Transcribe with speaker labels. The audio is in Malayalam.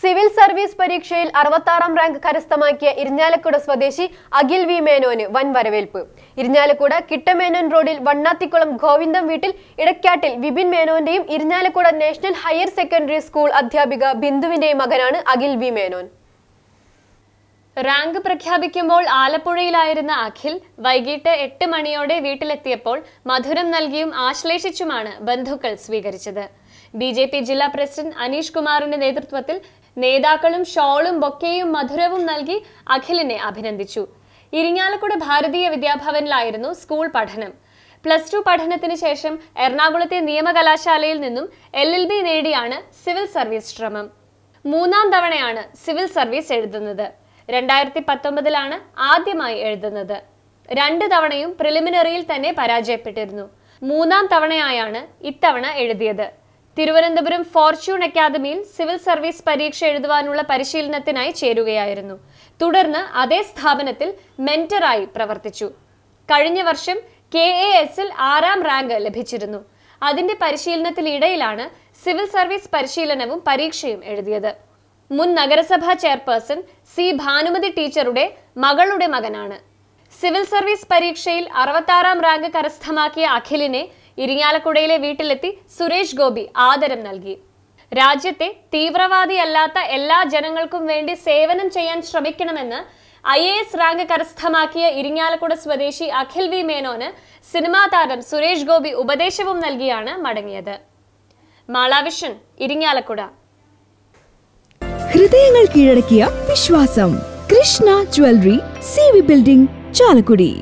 Speaker 1: സിവിൽ സർവീസ് പരീക്ഷയിൽ അറുപത്താറാം റാങ്ക് കരസ്ഥമാക്കിയ ഇരിഞ്ഞാലക്കുട സ്വദേശി അഖിൽ വി മേനോന് വൻ വരവേൽപ്പ് ഇരിഞ്ഞാലക്കുട കിട്ടമേനോൻ റോഡിൽ വണ്ണാത്തിക്കുളം ഗോവിന്ദം വീട്ടിൽ ഇടക്കാട്ടിൽ വിപിൻ മേനോന്റെയും Irinjalakuda national higher secondary school അധ്യാപിക ബിന്ദുവിന്റെയും മകനാണ് അഖിൽ വി മേനോൻ റാങ്ക് പ്രഖ്യാപിക്കുമ്പോൾ
Speaker 2: ആലപ്പുഴയിലായിരുന്ന അഖിൽ വൈകിട്ട് എട്ട് മണിയോടെ വീട്ടിലെത്തിയപ്പോൾ മധുരം നൽകിയും ആശ്ലേഷിച്ചുമാണ് ബന്ധുക്കൾ സ്വീകരിച്ചത് ബി ജെ പി ജില്ലാ പ്രസിഡന്റ് അനീഷ് കുമാറിന്റെ നേതൃത്വത്തിൽ നേതാക്കളും ഷോളും ബൊക്കെയും മധുരവും നൽകി അഖിലിനെ അഭിനന്ദിച്ചു ഇരിങ്ങാലക്കുട ഭാരതീയ വിദ്യാഭവനിലായിരുന്നു സ്കൂൾ പഠനം പ്ലസ് ടു പഠനത്തിന് ശേഷം എറണാകുളത്തെ നിയമകലാശാലയിൽ നിന്നും എൽ എൽ ബി നേടിയാണ് സിവിൽ സർവീസ് ശ്രമം മൂന്നാം തവണയാണ് സിവിൽ സർവീസ് എഴുതുന്നത് രണ്ടായിരത്തി പത്തൊമ്പതിലാണ് ആദ്യമായി എഴുതുന്നത് രണ്ട് തവണയും പ്രിലിമിനറിയിൽ തന്നെ പരാജയപ്പെട്ടിരുന്നു മൂന്നാം തവണയായാണ് ഇത്തവണ എഴുതിയത് തിരുവനന്തപുരം ഫോർച്യൂൺ അക്കാദമിയിൽ സിവിൽ സർവീസ് പരീക്ഷ എഴുതുവാനുള്ള പരിശീലനത്തിനായി ചേരുകയായിരുന്നു തുടർന്ന് അതേ സ്ഥാപനത്തിൽ മെന്ററായി പ്രവർത്തിച്ചു കഴിഞ്ഞ വർഷം കെ എ എസിൽ ആറാം റാങ്ക് ലഭിച്ചിരുന്നു അതിന്റെ പരിശീലനത്തിനിടയിലാണ് സിവിൽ സർവീസ് പരിശീലനവും പരീക്ഷയും എഴുതിയത് മുൻ നഗരസഭാ ചെയർപേഴ്സൺ സി ഭാനുമതി ടീച്ചറുടെ മകളുടെ മകനാണ് സിവിൽ സർവീസ് പരീക്ഷയിൽ അറുപത്താറാം റാങ്ക് കരസ്ഥമാക്കിയ അഖിലിനെ ഇരിങ്ങാലക്കുടയിലെ വീട്ടിലെത്തി സുരേഷ് ഗോപി ആദരം നൽകി രാജ്യത്തെ തീവ്രവാദിയല്ലാത്ത എല്ലാ ജനങ്ങൾക്കും വേണ്ടി സേവനം ചെയ്യാൻ ശ്രമിക്കണമെന്ന് ഐ എ എസ് റാങ്ക് കരസ്ഥമാക്കിയ ഇരിങ്ങാലക്കുട സ്വദേശി അഖിൽ വി മേനോന് സിനിമാ താരം സുരേഷ് ഗോപി ഉപദേശവും നൽകിയാണ് മടങ്ങിയത് മാളാവിഷൻ ഇരിങ്ങാലക്കുട
Speaker 1: ഹൃദയങ്ങൾ കീഴടക്കിയ വിശ്വാസം Krishna jewellery C V building Chalakudy